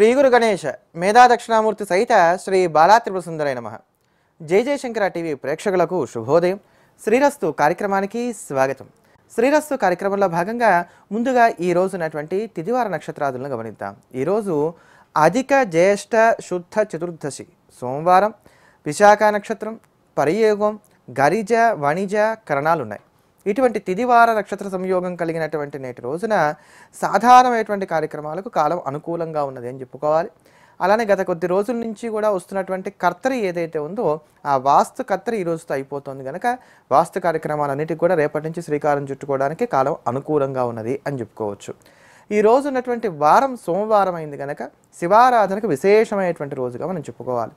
శ్రీ గురు గణేష్ మేధా దక్షిణామూర్తి సహిత శ్రీ బాలా సుందరై నమ జై జయశంకర టీవీ ప్రేక్షకులకు శుభోదయం శ్రీరస్తు కార్యక్రమానికి స్వాగతం శ్రీరస్తు కార్యక్రమంలో భాగంగా ముందుగా ఈ రోజునటువంటి తిదివార నక్షత్రాదులను గమనిద్దాం ఈరోజు అధిక జ్యేష్ఠ శుద్ధ చతుర్దశి సోమవారం విశాఖ నక్షత్రం పరియోగం గరిజ వణిజ కరణాలున్నాయి ఇటువంటి తిదివార నక్షత్ర సంయోగం కలిగినటువంటి నేటి రోజున సాధారణమైనటువంటి కార్యక్రమాలకు కాలం అనుకూలంగా ఉన్నది అని చెప్పుకోవాలి అలానే గత కొద్ది రోజుల నుంచి కూడా వస్తున్నటువంటి కర్తరి ఏదైతే ఉందో ఆ వాస్తు కర్తరి ఈ రోజుతో అయిపోతుంది కనుక వాస్తు కార్యక్రమాలన్నిటికీ కూడా రేపటి నుంచి శ్రీకారం చుట్టుకోవడానికి కాలం అనుకూలంగా ఉన్నది అని చెప్పుకోవచ్చు ఈ రోజు ఉన్నటువంటి వారం సోమవారం అయింది కనుక శివారాధనకు విశేషమైనటువంటి రోజుగా మనం చెప్పుకోవాలి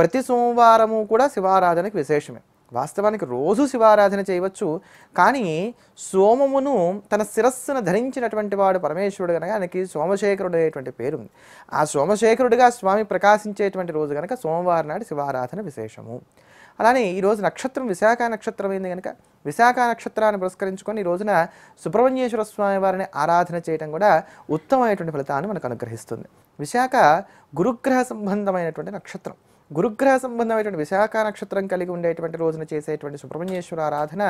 ప్రతి సోమవారము కూడా శివారాధనకు విశేషమే వాస్తవానికి రోజు శివారాధన చేయవచ్చు కానీ సోమమును తన శిరస్సును ధరించినటువంటి వాడు పరమేశ్వరుడు కనుక ఆయనకి సోమశేఖరుడు అనేటువంటి పేరు ఉంది ఆ సోమశేఖరుడిగా స్వామి ప్రకాశించేటువంటి రోజు కనుక సోమవారం నాడు శివారాధన విశేషము అలానే ఈరోజు నక్షత్రం విశాఖ నక్షత్రం అయింది కనుక విశాఖ నక్షత్రాన్ని పురస్కరించుకొని ఈ రోజున సుబ్రహ్మణ్యేశ్వర స్వామి వారిని ఆరాధన చేయడం కూడా ఉత్తమమైనటువంటి ఫలితాన్ని మనకు అనుగ్రహిస్తుంది విశాఖ గురుగ్రహ సంబంధమైనటువంటి నక్షత్రం గురుగ్రహ సంబంధమైనటువంటి విశాఖ నక్షత్రం కలిగి ఉండేటువంటి రోజున చేసేటువంటి సుబ్రహ్మణ్యేశ్వర ఆరాధన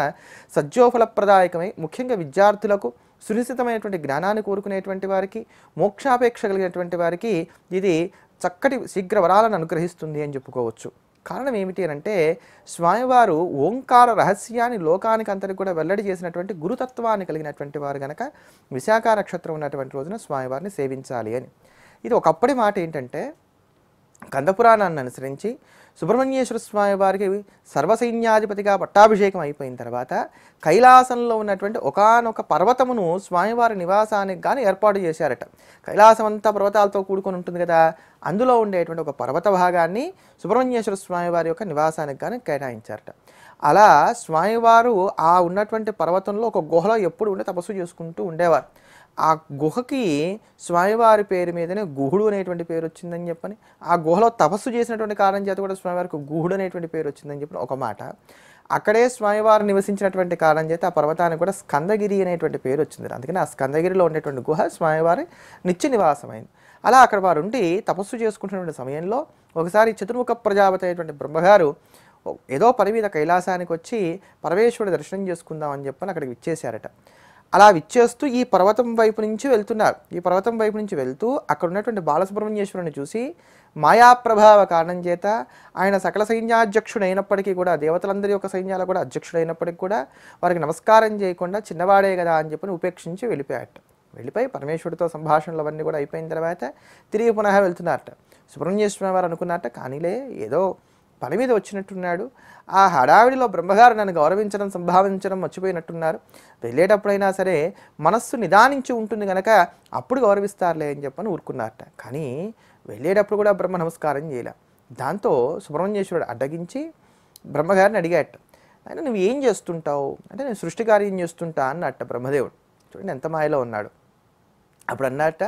సజ్జోఫలప్రదాయకమై ముఖ్యంగా విద్యార్థులకు సునిశ్చితమైనటువంటి జ్ఞానాన్ని కోరుకునేటువంటి వారికి మోక్షాపేక్ష కలిగినటువంటి వారికి ఇది చక్కటి శీఘ్ర వరాలను అనుగ్రహిస్తుంది అని చెప్పుకోవచ్చు కారణం ఏమిటి అంటే స్వామివారు ఓంకార రహస్యాన్ని లోకానికి అంతటి కూడా వెల్లడి చేసినటువంటి గురుతత్వాన్ని కలిగినటువంటి వారు గనక విశాఖ నక్షత్రం ఉన్నటువంటి రోజున స్వామివారిని సేవించాలి అని ఇది ఒకప్పటి మాట ఏంటంటే కందపురాణాన్ని అనుసరించి సుబ్రహ్మణ్యేశ్వర స్వామి వారికి సర్వసైన్యాధిపతిగా పట్టాభిషేకం అయిపోయిన తర్వాత కైలాసంలో ఉన్నటువంటి ఒకనొక పర్వతమును స్వామివారి నివాసానికి కానీ ఏర్పాటు చేశారట కైలాసం అంతా పర్వతాలతో కూడుకొని ఉంటుంది కదా అందులో ఉండేటువంటి ఒక పర్వత భాగాన్ని సుబ్రహ్మణ్యేశ్వర స్వామివారి యొక్క నివాసానికి కానీ కేటాయించారట అలా స్వామివారు ఆ ఉన్నటువంటి పర్వతంలో ఒక గుహలో ఎప్పుడు ఉండే తపస్సు చేసుకుంటూ ఉండేవారు ఆ గుహకి స్వామివారి పేరు మీదనే గుహుడు అనేటువంటి పేరు వచ్చిందని చెప్పని ఆ గుహలో తపస్సు చేసినటువంటి కారణం చేత కూడా స్వామివారికి గుహుడు అనేటువంటి పేరు వచ్చిందని చెప్పిన ఒక మాట అక్కడే స్వామివారు నివసించినటువంటి కారణం చేత ఆ పర్వతానికి కూడా స్కందగిరి అనేటువంటి పేరు వచ్చింది అందుకని ఆ స్కందగిరిలో ఉండేటువంటి గుహ స్వామివారి నిత్య నివాసమైంది అలా అక్కడ వారు ఉండి తపస్సు చేసుకుంటున్నటువంటి సమయంలో ఒకసారి చతుర్ముఖ ప్రజాపతి అయినటువంటి బ్రహ్మగారు ఏదో పని కైలాసానికి వచ్చి పరమేశ్వరుడు దర్శనం చేసుకుందామని చెప్పని అక్కడికి విచ్చేశారట అలా విచ్చేస్తూ ఈ పర్వతం వైపు నుంచి వెళ్తున్నారు ఈ పర్వతం వైపు నుంచి వెళ్తూ అక్కడ ఉన్నటువంటి బాలసుబ్రహ్మణ్యేశ్వరుని చూసి మాయా ప్రభావ కారణం చేత ఆయన సకల సైన్యాధ్యక్షుడైనప్పటికీ అయినప్పటికీ కూడా దేవతలందరి యొక్క సైన్యాల కూడా అధ్యక్షుడు అయినప్పటికీ కూడా వారికి నమస్కారం చేయకుండా చిన్నవాడే కదా అని చెప్పి ఉపేక్షించి వెళ్ళిపోయాట వెళ్ళిపోయి పరమేశ్వరుడితో సంభాషణలు అవన్నీ కూడా అయిపోయిన తర్వాత తిరిగి పునః వెళ్తున్నారట సుబ్రహ్మణ్యేశ్వర వారు అనుకున్నారట కానీలే ఏదో పని మీద వచ్చినట్టున్నాడు ఆ హడావిడిలో బ్రహ్మగారు నన్ను గౌరవించడం సంభావించడం మర్చిపోయినట్టున్నారు వెళ్ళేటప్పుడైనా సరే మనస్సు నిదానించి ఉంటుంది కనుక అప్పుడు గౌరవిస్తారులే అని చెప్పని ఊరుకున్నారట కానీ వెళ్ళేటప్పుడు కూడా బ్రహ్మ నమస్కారం చేయలే దాంతో సుబ్రహ్మణ్యేశ్వరుడు అడ్డగించి బ్రహ్మగారిని అడిగాట ఆయన నువ్వు ఏం చేస్తుంటావు అంటే నేను సృష్టి కార్యం చేస్తుంటా అన్నట్ట బ్రహ్మదేవుడు చూడండి ఎంత మాయలో ఉన్నాడు అప్పుడు అన్నట్ట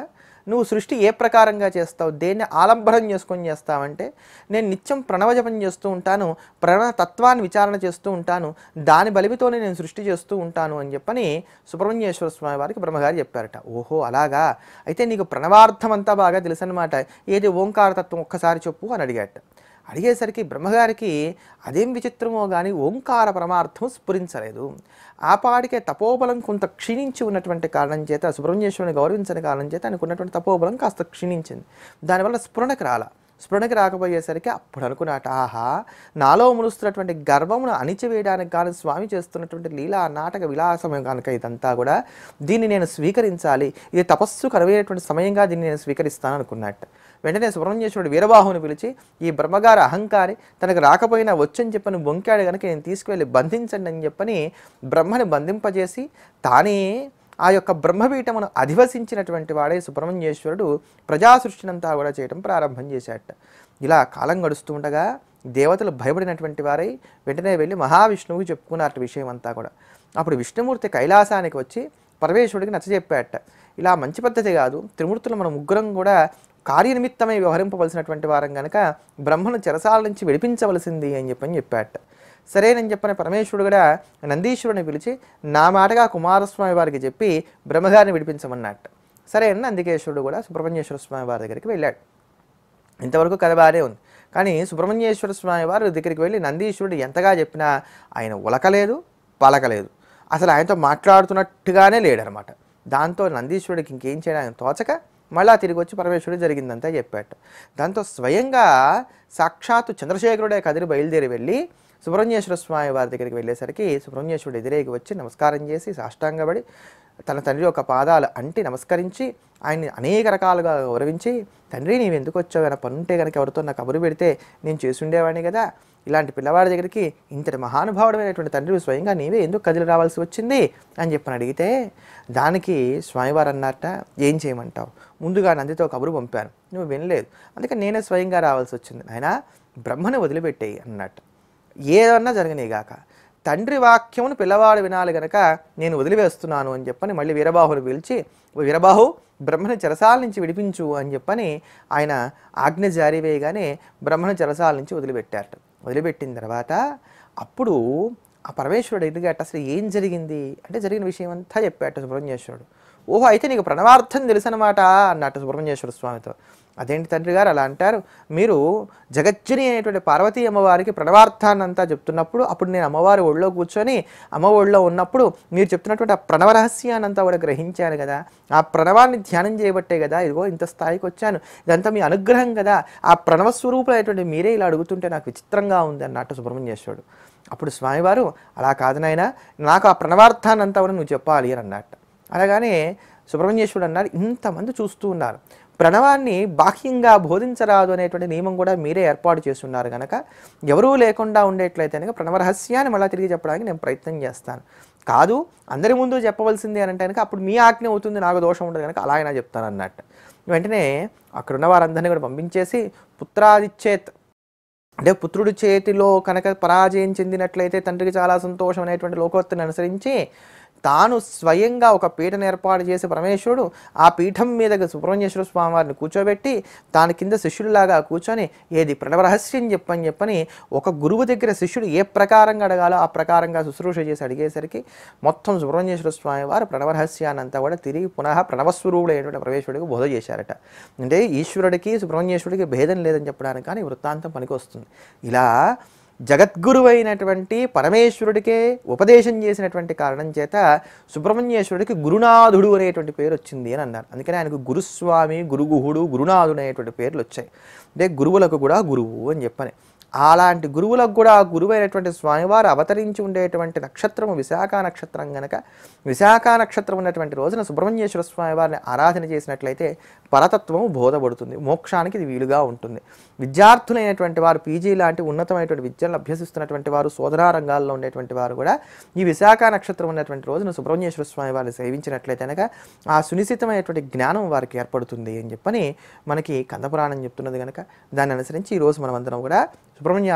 నువ్వు సృష్టి ఏ ప్రకారంగా చేస్తావు దేన్ని ఆలంబనం చేసుకొని చేస్తావంటే నేను నిత్యం ప్రణవజపం చేస్తూ ఉంటాను ప్రణవ తత్వాన్ని విచారణ చేస్తూ ఉంటాను దాని బలిమితోనే నేను సృష్టి చేస్తూ ఉంటాను అని చెప్పని సుబ్రహ్మణ్యేశ్వర స్వామి వారికి బ్రహ్మగారు చెప్పారట ఓహో అలాగా అయితే నీకు ప్రణవార్థం అంతా బాగా అనమాట ఏది ఓంకారతత్వం ఒక్కసారి చెప్పు అని అడిగాట అడిగేసరికి బ్రహ్మగారికి అదేం విచిత్రమో కానీ ఓంకార పరమార్థం స్ఫురించలేదు ఆ పాడికే తపోబలం కొంత క్షీణించి ఉన్నటువంటి కారణం చేత సుబ్రహ్మణ్యేశ్వరుని గౌరవించని కారణం చేత ఆయనకు ఉన్నటువంటి తపోబలం కాస్త క్షీణించింది దానివల్ల స్ఫురణకు రాల స్ఫురణకి రాకపోయేసరికి అప్పుడు అనుకున్నాట ఆహా నాలో మునుస్తున్నటువంటి గర్వమును అణిచివేయడానికి కానీ స్వామి చేస్తున్నటువంటి లీలా నాటక విలాసమయం కనుక ఇదంతా కూడా దీన్ని నేను స్వీకరించాలి ఇది తపస్సు కరువైనటువంటి సమయంగా దీన్ని నేను స్వీకరిస్తాను అనుకున్నట్టు వెంటనే సుబ్రహ్మణ్యేశ్వరుడు వీరబాహుని పిలిచి ఈ బ్రహ్మగారు అహంకారి తనకు రాకపోయినా వచ్చని చెప్పని బొంకాడు కనుక నేను తీసుకువెళ్ళి బంధించండి అని చెప్పని బ్రహ్మని బంధింపజేసి తానే ఆ యొక్క బ్రహ్మపీఠమును అధివసించినటువంటి వాడే సుబ్రహ్మణ్యేశ్వరుడు ప్రజా సృష్టినంతా కూడా చేయడం ప్రారంభం చేశాట ఇలా కాలం గడుస్తూ ఉండగా దేవతలు భయపడినటువంటి వారై వెంటనే వెళ్ళి మహావిష్ణువుకి చెప్పుకున్నట్టు విషయం అంతా కూడా అప్పుడు విష్ణుమూర్తి కైలాసానికి వచ్చి పరమేశ్వరుడికి నచ్చజెప్పాట ఇలా మంచి పద్ధతి కాదు త్రిమూర్తులు మన ముగ్గురం కూడా కార్యనిమిత్తమై వ్యవహరింపవలసినటువంటి వారం కనుక బ్రహ్మను చెరసాల నుంచి విడిపించవలసింది అని చెప్పని చెప్పాట సరేనని చెప్పిన పరమేశ్వరుడు కూడా నందీశ్వరుని పిలిచి నా మాటగా కుమారస్వామి వారికి చెప్పి బ్రహ్మగారిని విడిపించమన్నట్టు సరే అని నందికేశ్వరుడు కూడా సుబ్రహ్మణ్యేశ్వర స్వామి వారి దగ్గరికి వెళ్ళాడు ఇంతవరకు కథ బాగానే ఉంది కానీ సుబ్రహ్మణ్యేశ్వర స్వామి వారి దగ్గరికి వెళ్ళి నందీశ్వరుడు ఎంతగా చెప్పినా ఆయన ఉలకలేదు పలకలేదు అసలు ఆయనతో మాట్లాడుతున్నట్టుగానే లేడనమాట దాంతో నందీశ్వరుడికి ఇంకేం చేయడం ఆయన తోచక మళ్ళా తిరిగి వచ్చి పరమేశ్వరుడు జరిగిందంతా చెప్పాట దాంతో స్వయంగా సాక్షాత్తు చంద్రశేఖరుడే కదిరి బయలుదేరి వెళ్ళి సుబ్రహ్మణ్యేశ్వర స్వామి వారి దగ్గరికి వెళ్ళేసరికి సుబ్రహ్మణ్యేశ్వరుడు ఎదురేగి వచ్చి నమస్కారం చేసి సాష్టాంగపడి తన తండ్రి యొక్క పాదాలు అంటి నమస్కరించి ఆయన్ని అనేక రకాలుగా గౌరవించి తండ్రి నీవెందుకు వచ్చావు ఏమైనా పనుంటే కనుక ఎవరితో నాకు కబురు పెడితే నేను చేసుండేవాడిని కదా ఇలాంటి పిల్లవాడి దగ్గరికి ఇంతటి మహానుభావుడమైనటువంటి తండ్రి స్వయంగా నీవే ఎందుకు కదిలి రావాల్సి వచ్చింది అని చెప్పని అడిగితే దానికి స్వామివారు అన్నట్ట ఏం చేయమంటావు ముందుగా నందితో కబురు పంపాను నువ్వు వినలేదు అందుకే నేనే స్వయంగా రావాల్సి వచ్చింది ఆయన బ్రహ్మను వదిలిపెట్టేయి అన్నట్టు ఏదన్నా జరగనేగాక తండ్రి వాక్యమును పిల్లవాడు వినాలి గనక నేను వదిలివేస్తున్నాను అని చెప్పని మళ్ళీ వీరబాహును పిలిచి వీరబాహు బ్రహ్మను చెరసాల నుంచి విడిపించు అని చెప్పని ఆయన ఆజ్ఞ జారీ వేయగానే బ్రహ్మను చెరసాల నుంచి వదిలిపెట్టారట వదిలిపెట్టిన తర్వాత అప్పుడు ఆ పరమేశ్వరుడు ఎదుగట్ట అసలు ఏం జరిగింది అంటే జరిగిన విషయం అంతా చెప్పాట సుబ్రహ్మణ్యేశ్వరుడు ఓహో అయితే నీకు ప్రణవార్థం తెలుసనమాట అన్నట్టు సుబ్రహ్మణ్యేశ్వర స్వామితో అదేంటి తండ్రి గారు అలా అంటారు మీరు జగజ్జని అనేటువంటి పార్వతీ అమ్మవారికి ప్రణవార్థాన్నంతా చెప్తున్నప్పుడు అప్పుడు నేను అమ్మవారి ఒళ్ళో కూర్చొని అమ్మ ఒళ్ళో ఉన్నప్పుడు మీరు చెప్తున్నటువంటి ఆ ప్రణవ రహస్యాన్నంతా కూడా గ్రహించాను కదా ఆ ప్రణవాన్ని ధ్యానం చేయబట్టే కదా ఇదిగో ఇంత స్థాయికి వచ్చాను ఇదంతా మీ అనుగ్రహం కదా ఆ ప్రణవ స్వరూపులైనటువంటి మీరే ఇలా అడుగుతుంటే నాకు విచిత్రంగా ఉంది అన్నట్టు సుబ్రహ్మణ్యేశ్వరుడు అప్పుడు స్వామివారు అలా కాదనైనా నాకు ఆ ప్రణవార్థాన్నంతా కూడా నువ్వు చెప్పాలి అని అన్నట్టు అలాగానే సుబ్రహ్మణ్యేశ్వరుడు అన్నారు ఇంతమంది చూస్తూ ఉన్నారు ప్రణవాన్ని బాహ్యంగా బోధించరాదు అనేటువంటి నియమం కూడా మీరే ఏర్పాటు చేస్తున్నారు కనుక ఎవరూ లేకుండా ఉండేట్లయితే కనుక ప్రణవ రహస్యాన్ని మళ్ళీ తిరిగి చెప్పడానికి నేను ప్రయత్నం చేస్తాను కాదు అందరి ముందు చెప్పవలసింది అని అంటే కనుక అప్పుడు మీ ఆజ్ఞ అవుతుంది నాకు దోషం ఉండదు కనుక అలా అయినా చెప్తాను అన్నట్టు వెంటనే అక్కడ ఉన్న వారందరినీ కూడా పంపించేసి పుత్రాదిచ్చేత్ అంటే పుత్రుడి చేతిలో కనుక పరాజయం చెందినట్లయితే తండ్రికి చాలా సంతోషం అనేటువంటి లోకోక్తిని అనుసరించి తాను స్వయంగా ఒక పీఠను ఏర్పాటు చేసి పరమేశ్వరుడు ఆ పీఠం మీద సుబ్రహ్మణ్యేశ్వర స్వామి వారిని కూర్చోబెట్టి తాను కింద శిష్యుడిలాగా కూర్చొని ఏది ప్రణవరహస్యం చెప్పని చెప్పని ఒక గురువు దగ్గర శిష్యుడు ఏ ప్రకారంగా అడగాలో ఆ ప్రకారంగా శుశ్రూష చేసి అడిగేసరికి మొత్తం సుబ్రహ్మణ్యేశ్వర స్వామి వారు ప్రణవరహస్యాన్ని అంతా కూడా తిరిగి పునః ప్రణవస్వరూపుడైనటువంటి పరమేశ్వరుడికి బోధ చేశారట అంటే ఈశ్వరుడికి సుబ్రహ్మణ్యేశ్వరుడికి భేదం లేదని చెప్పడానికి కానీ వృత్తాంతం పనికొస్తుంది ఇలా జగద్గురు అయినటువంటి పరమేశ్వరుడికే ఉపదేశం చేసినటువంటి కారణం చేత సుబ్రహ్మణ్యేశ్వరుడికి గురునాథుడు అనేటువంటి పేరు వచ్చింది అని అన్నారు అందుకని ఆయనకు గురుస్వామి గురుగుహుడు గురునాథుడు అనేటువంటి పేర్లు వచ్చాయి అంటే గురువులకు కూడా గురువు అని చెప్పని అలాంటి గురువులకు కూడా ఆ గురువైనటువంటి స్వామివారు అవతరించి ఉండేటువంటి నక్షత్రము విశాఖ నక్షత్రం గనక విశాఖ నక్షత్రం ఉన్నటువంటి రోజున సుబ్రహ్మణ్యేశ్వర స్వామి వారిని ఆరాధన చేసినట్లయితే పరతత్వము బోధపడుతుంది మోక్షానికి ఇది వీలుగా ఉంటుంది విద్యార్థులైనటువంటి వారు పీజీ లాంటి ఉన్నతమైనటువంటి విద్యను అభ్యసిస్తున్నటువంటి వారు సోదరా రంగాల్లో ఉండేటువంటి వారు కూడా ఈ విశాఖ నక్షత్రం ఉన్నటువంటి రోజున సుబ్రహ్మణ్యేశ్వర స్వామి వారిని సేవించినట్లయితే కనుక ఆ సునిశ్చితమైనటువంటి జ్ఞానం వారికి ఏర్పడుతుంది అని చెప్పని మనకి కందపురాణం చెప్తున్నది కనుక దాన్ని అనుసరించి ఈరోజు మనమందరం కూడా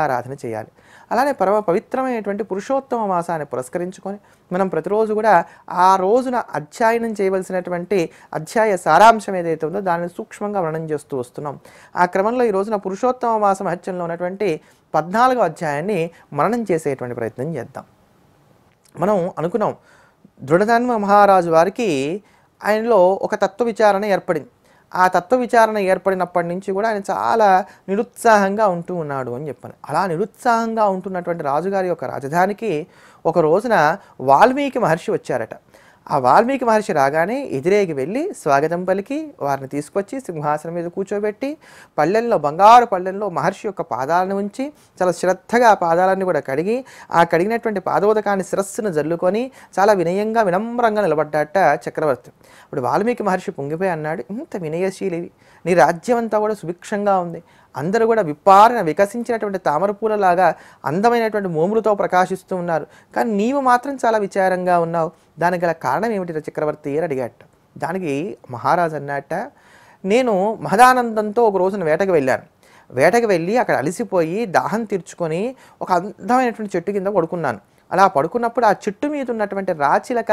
ఆరాధన చేయాలి అలానే పరమ పవిత్రమైనటువంటి పురుషోత్తమ మాసాన్ని పురస్కరించుకొని మనం ప్రతిరోజు కూడా ఆ రోజున అధ్యయనం చేయవలసినటువంటి అధ్యాయ సారాంశం ఏదైతే ఉందో దానిని సూక్ష్మంగా వర్ణం చేస్తూ వస్తున్నాం ఆ క్రమంలో ఈ రోజున పురుషోత్తమ మాస మహత్యంలో ఉన్నటువంటి పద్నాలుగో అధ్యాయాన్ని మననం చేసేటువంటి ప్రయత్నం చేద్దాం మనం అనుకున్నాం దృఢధన్మ మహారాజు వారికి ఆయనలో ఒక తత్వ విచారణ ఏర్పడింది ఆ తత్వ విచారణ ఏర్పడినప్పటి నుంచి కూడా ఆయన చాలా నిరుత్సాహంగా ఉంటూ ఉన్నాడు అని చెప్పాను అలా నిరుత్సాహంగా ఉంటున్నటువంటి రాజుగారి యొక్క రాజధానికి ఒక రోజున వాల్మీకి మహర్షి వచ్చారట ఆ వాల్మీకి మహర్షి రాగానే ఎదిరేగి వెళ్ళి స్వాగతం పలికి వారిని తీసుకొచ్చి సింహాసనం మీద కూర్చోబెట్టి పళ్ళెల్లో బంగారు పళ్ళెల్లో మహర్షి యొక్క పాదాలను ఉంచి చాలా శ్రద్ధగా ఆ పాదాలన్నీ కూడా కడిగి ఆ కడిగినటువంటి పాదోదకాన్ని శిరస్సును జల్లుకొని చాలా వినయంగా వినమ్రంగా నిలబడ్డాట చక్రవర్తి ఇప్పుడు వాల్మీకి మహర్షి పొంగిపోయి అన్నాడు ఇంత వినయశీలివి నీ రాజ్యం అంతా కూడా సుభిక్షంగా ఉంది అందరూ కూడా విప్పారిన వికసించినటువంటి తామర పూలలాగా అందమైనటువంటి మోములతో ప్రకాశిస్తూ ఉన్నారు కానీ నీవు మాత్రం చాలా విచారంగా ఉన్నావు దానికి గల కారణం ఏమిటి చక్రవర్తి అని అడిగాట దానికి మహారాజు అన్నట్ట నేను మహదానందంతో ఒక రోజున వేటకు వెళ్ళాను వేటకు వెళ్ళి అక్కడ అలసిపోయి దాహం తీర్చుకొని ఒక అందమైనటువంటి చెట్టు కింద పడుకున్నాను అలా పడుకున్నప్పుడు ఆ చుట్టు మీద ఉన్నటువంటి రాచిలక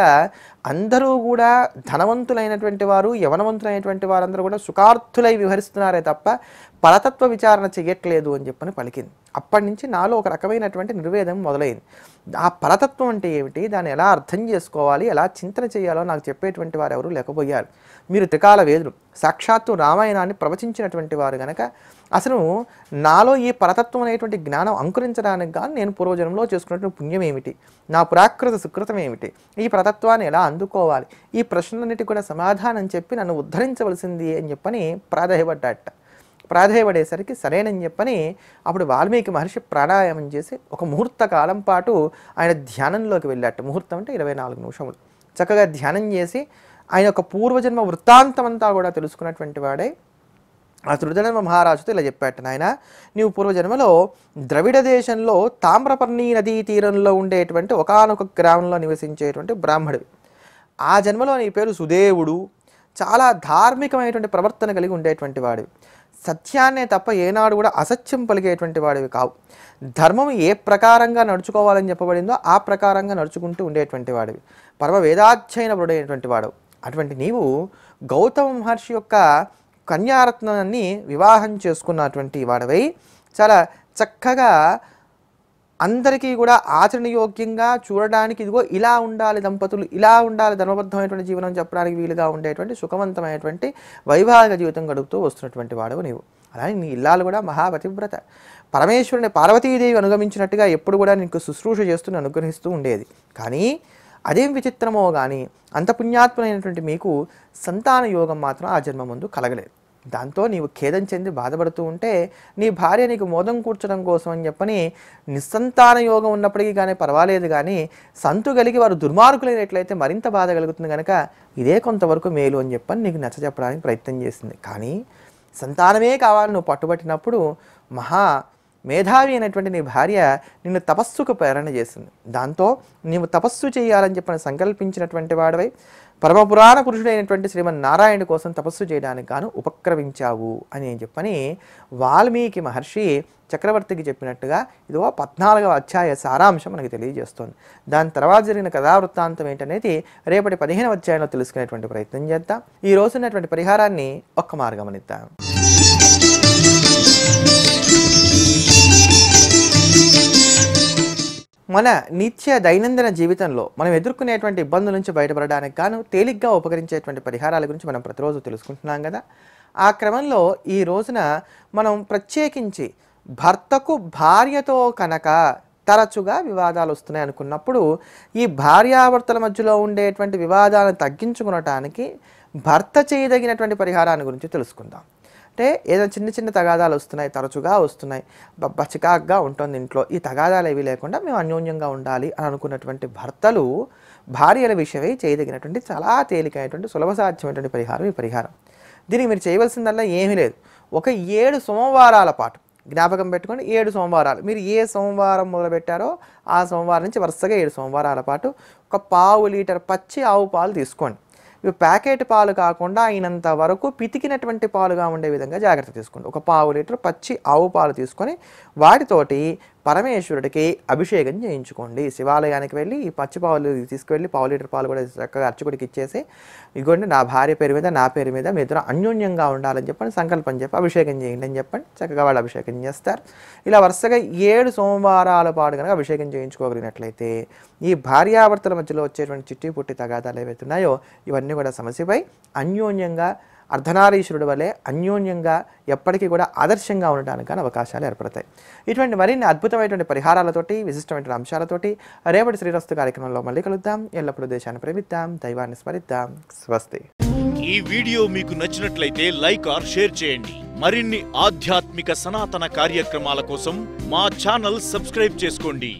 అందరూ కూడా ధనవంతులైనటువంటి వారు యవనవంతులైనటువంటి వారందరూ కూడా సుఖార్థులై వివరిస్తున్నారే తప్ప పరతత్వ విచారణ చేయట్లేదు అని చెప్పని పలికింది అప్పటి నుంచి నాలో ఒక రకమైనటువంటి నిర్వేదం మొదలైంది ఆ పరతత్వం అంటే ఏమిటి దాన్ని ఎలా అర్థం చేసుకోవాలి ఎలా చింతన చేయాలో నాకు చెప్పేటువంటి వారు ఎవరు లేకపోయారు మీరు త్రికాల వేదులు సాక్షాత్తు రామాయణాన్ని ప్రవచించినటువంటి వారు కనుక అసలు నాలో ఈ పరతత్వం అనేటువంటి జ్ఞానం అంకురించడానికి కానీ నేను పూర్వజన్మలో చేసుకున్నటువంటి పుణ్యం ఏమిటి నా పురాకృత సుకృతం ఏమిటి ఈ పరతత్వాన్ని ఎలా అందుకోవాలి ఈ ప్రశ్నలన్నిటి కూడా సమాధానం చెప్పి నన్ను ఉద్ధరించవలసింది అని చెప్పని ప్రాధాయపడ్డాట ప్రాధాయపడేసరికి సరేనని చెప్పని అప్పుడు వాల్మీకి మహర్షి ప్రాణాయామం చేసి ఒక ముహూర్త కాలం పాటు ఆయన ధ్యానంలోకి వెళ్ళాట ముహూర్తం అంటే ఇరవై నాలుగు నిమిషములు చక్కగా ధ్యానం చేసి ఆయన యొక్క పూర్వజన్మ వృత్తాంతమంతా కూడా తెలుసుకున్నటువంటి వాడే ఆ తృదనమ మహారాజుతో ఇలా చెప్పాట నాయన నీవు పూర్వజన్మలో ద్రవిడ దేశంలో తామ్రపర్ణి నదీ తీరంలో ఉండేటువంటి ఒకనొక గ్రామంలో నివసించేటువంటి బ్రాహ్మడివి ఆ జన్మలో నీ పేరు సుదేవుడు చాలా ధార్మికమైనటువంటి ప్రవర్తన కలిగి ఉండేటువంటి వాడివి సత్యాన్నే తప్ప ఏనాడు కూడా అసత్యం పలిగేటువంటి వాడివి కావు ధర్మం ఏ ప్రకారంగా నడుచుకోవాలని చెప్పబడిందో ఆ ప్రకారంగా నడుచుకుంటూ ఉండేటువంటి వాడివి పరమ వేదాధ్యయనపుడైనటువంటి వాడు అటువంటి నీవు గౌతమ మహర్షి యొక్క కన్యారత్నాన్ని వివాహం చేసుకున్నటువంటి వాడవై చాలా చక్కగా అందరికీ కూడా ఆచరణయోగ్యంగా చూడడానికి ఇదిగో ఇలా ఉండాలి దంపతులు ఇలా ఉండాలి ధర్మబద్ధమైనటువంటి జీవనం చెప్పడానికి వీలుగా ఉండేటువంటి సుఖవంతమైనటువంటి వైవాహిక జీవితం గడుపుతూ వస్తున్నటువంటి వాడవు నీవు అలానే నీ ఇల్లాలు కూడా మహాపతివ్రత పరమేశ్వరుని పార్వతీదేవి అనుగమించినట్టుగా ఎప్పుడు కూడా నీకు శుశ్రూష చేస్తూ అనుగ్రహిస్తూ ఉండేది కానీ అదేం విచిత్రమో కానీ అంత పుణ్యాత్మైనటువంటి మీకు సంతాన యోగం మాత్రం ఆ జన్మ ముందు కలగలేదు దాంతో నీవు ఖేదం చెంది బాధపడుతూ ఉంటే నీ భార్య నీకు మోదం కూర్చడం కోసం అని చెప్పని నిస్సంతాన యోగం ఉన్నప్పటికీ కానీ పర్వాలేదు కానీ సంతు కలిగి వారు దుర్మార్గులైనట్లయితే మరింత బాధ కలుగుతుంది కనుక ఇదే కొంతవరకు మేలు అని చెప్పని నీకు నచ్చ చెప్పడానికి ప్రయత్నం చేసింది కానీ సంతానమే కావాలని నువ్వు పట్టుబట్టినప్పుడు మహా మేధావి అయినటువంటి నీ భార్య నిన్ను తపస్సుకు ప్రేరణ చేసింది దాంతో నీవు తపస్సు చేయాలని చెప్పిన సంకల్పించినటువంటి వాడవై పరమపురాణ పురుషుడైనటువంటి శ్రీమన్ నారాయణ కోసం తపస్సు చేయడానికి గాను ఉపక్రమించావు అని చెప్పని వాల్మీకి మహర్షి చక్రవర్తికి చెప్పినట్టుగా ఇదో పద్నాలుగవ అధ్యాయ సారాంశం మనకి తెలియజేస్తోంది దాని తర్వాత జరిగిన కథావృత్తాంతం ఏంటనేది రేపటి పదిహేనవ అధ్యాయంలో తెలుసుకునేటువంటి ప్రయత్నం చేద్దాం ఈ రోజున్నటువంటి పరిహారాన్ని ఒక్క మార్గమనిద్దాం మన నిత్య దైనందిన జీవితంలో మనం ఎదుర్కొనేటువంటి ఇబ్బందుల నుంచి బయటపడడానికి గాను తేలిగ్గా ఉపకరించేటువంటి పరిహారాల గురించి మనం ప్రతిరోజు తెలుసుకుంటున్నాం కదా ఆ క్రమంలో ఈ రోజున మనం ప్రత్యేకించి భర్తకు భార్యతో కనుక తరచుగా వివాదాలు వస్తున్నాయి అనుకున్నప్పుడు ఈ భార్యాభర్తల మధ్యలో ఉండేటువంటి వివాదాలను తగ్గించుకునటానికి భర్త చేయదగినటువంటి పరిహారాన్ని గురించి తెలుసుకుందాం అంటే ఏదైనా చిన్న చిన్న తగాదాలు వస్తున్నాయి తరచుగా వస్తున్నాయి బచ్చకాగ్గా ఉంటుంది ఇంట్లో ఈ తగాదాలు ఏవి లేకుండా మేము అన్యోన్యంగా ఉండాలి అని అనుకున్నటువంటి భర్తలు భార్యల విషయమై చేయదగినటువంటి చాలా తేలికైనటువంటి సులభ సాధ్యమైనటువంటి పరిహారం ఈ పరిహారం దీనికి మీరు చేయవలసిందల్లా ఏమీ లేదు ఒక ఏడు సోమవారాల పాటు జ్ఞాపకం పెట్టుకుని ఏడు సోమవారాలు మీరు ఏ సోమవారం మొదలుపెట్టారో ఆ సోమవారం నుంచి వరుసగా ఏడు సోమవారాల పాటు ఒక పావు లీటర్ పచ్చి ఆవు పాలు తీసుకోండి ఇవి ప్యాకెట్ పాలు కాకుండా అయినంత వరకు పితికినటువంటి పాలుగా ఉండే విధంగా జాగ్రత్త తీసుకోండి ఒక పావు లీటర్ పచ్చి ఆవు పాలు తీసుకొని వాటితోటి పరమేశ్వరుడికి అభిషేకం చేయించుకోండి శివాలయానికి వెళ్ళి ఈ పచ్చి పావులు తీసుకువెళ్ళి పావు లీటర్ పాలు కూడా చక్కగా అర్చకుడికి ఇచ్చేసి ఇగోండి నా భార్య పేరు మీద నా పేరు మీద మీ ఇద్దరు అన్యోన్యంగా ఉండాలని చెప్పండి సంకల్పం చెప్పి అభిషేకం చేయండి అని చెప్పండి చక్కగా వాళ్ళు అభిషేకం చేస్తారు ఇలా వరుసగా ఏడు సోమవారాల పాటు కనుక అభిషేకం చేయించుకోగలిగినట్లయితే ఈ భార్యాభర్తల మధ్యలో వచ్చేటువంటి చిట్టి పుట్టి తగాదాలు ఏవైతున్నాయో ఇవన్నీ కూడా సమస్యపై అన్యోన్యంగా అర్ధనారీశ్వరుడు వలె అన్యోన్యంగా ఎప్పటికీ కూడా ఆదర్శంగా ఉండడానికి అవకాశాలు ఏర్పడతాయి ఇటువంటి మరిన్ని అద్భుతమైనటువంటి పరిహారాలతోటి విశిష్టమైన అంశాలతోటి రేపటి శ్రీరస్తు కార్యక్రమంలో మళ్ళీ కలుద్దాం ఎల్లప్పుడూ దేశాన్ని ప్రేమిద్దాం దైవాన్ని స్మరిద్దాం స్వస్తి ఈ వీడియో మీకు నచ్చినట్లయితే లైక్ ఆర్ షేర్ చేయండి మరిన్ని ఆధ్యాత్మిక సనాతన కార్యక్రమాల కోసం మా ఛానల్ సబ్స్క్రైబ్ చేసుకోండి